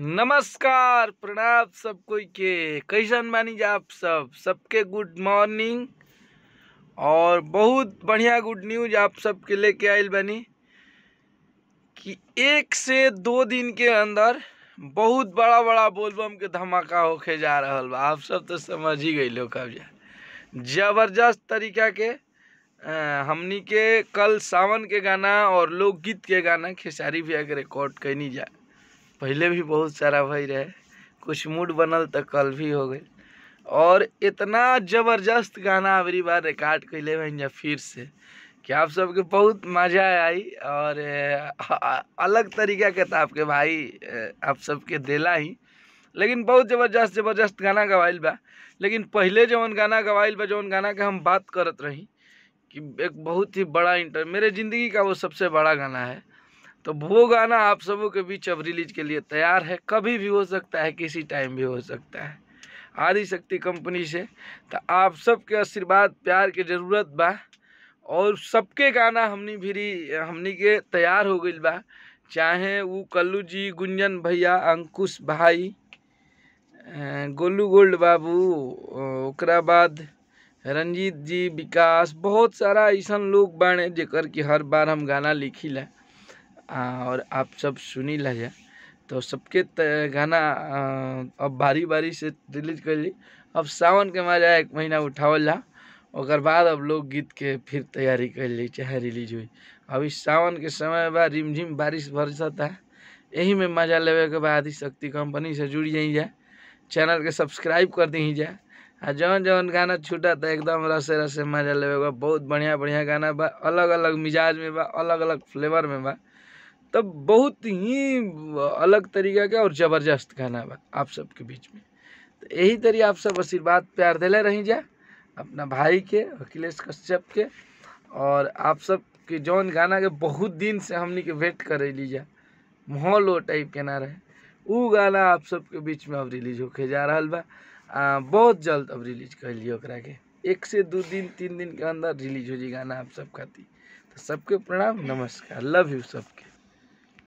नमस्कार प्रणाम सब कोई के कैसन मानी जा आप सब सबके गुड मॉर्निंग और बहुत बढ़िया गुड न्यूज आप सबके लेके आयल बनी कि एक से दो दिन के अंदर बहुत बड़ा बड़ा बोलबम के धमाका होके जा रहा बा आप सब तो समझ ही गई लोग अब जबरदस्त तरीका के हमनी के कल सावन के गाना और लोकगीत के गाना खेसारी भैया के रिकॉर्ड कैनी जाए पहले भी बहुत सारा भई रहे कुछ मूड बनल तो कल भी हो गई और इतना ज़बरदस्त गाना अबरी बार रिकॉर्ड कैले बहन जब फिर से कि आप सबके बहुत मज़ा आई और अलग तरीका के तो आपके भाई आप सबके दिला ही लेकिन बहुत ज़बरदस्त ज़बरदस्त गाना गवाइल बा लेकिन पहले जौन गाना गवाइल बा जौन गाना के हम बात करत रही कि एक बहुत ही बड़ा इंटर मेरे ज़िंदगी का वो सबसे बड़ा गाना है तो वो गाना आप सबों के बीच अब रिलीज के लिए तैयार है कभी भी हो सकता है किसी टाइम भी हो सकता है आदिशक्ति कंपनी से तो आप सबके आशीर्वाद प्यार के ज़रूरत बा और सबके गाना हमनी भी हमनी के तैयार हो गई बा चाहे वो कल्लू जी गुंजन भैया अंकुश भाई गोलू गोल्ड बाबू ओकरा बाद रंजीत जी विकास बहुत सारा ऐसा लोग बाड़े जेकर कि हर बार हम गाना लिखी ला और आप सब सुनी लगे तो सबके गाना अब बारी बारी से रिलीज कर ली अब सावन के मजा एक महीना उठावल ला और बाद अब लोग गीत के फिर तैयारी कर ली चाहे रिलीज हुई अभी सावन के समय बा रिमझिम बारिश बरसता यही में मजा लेवे के बाद शक्ति कंपनी से जुड़ जाई जा चैनल के सब्सक्राइब कर दी जा आ जौन जौन गाना छूटा तो एकदम रसे रसे मजा लेवे बहुत बढ़िया बढ़िया गाना बा अलग अलग मिजाज में बा अलग अलग फ्लेवर में बा तब बहुत ही अलग तरीका का और ज़बरदस्त गाना बा आप सबके बीच में तो यही तरी आप सब आशीर्वाद प्यार दिले रही जा अपना भाई के अखिलेश कश्यप के और आप सब के जौन गाना के बहुत दिन से हमने के वेट कर ली जा माहौल वो टाइप के ना रहे उ गाना आप सबके बीच में अब रिलीज होके जा रहा बा आ, बहुत जल्द अब रिलीज कर ओकरा के एक से दो दिन तीन दिन के अंदर रिलीज हो जाए गाना आप सब खाती तो सबके प्रणाम नमस्कार लव यू सबके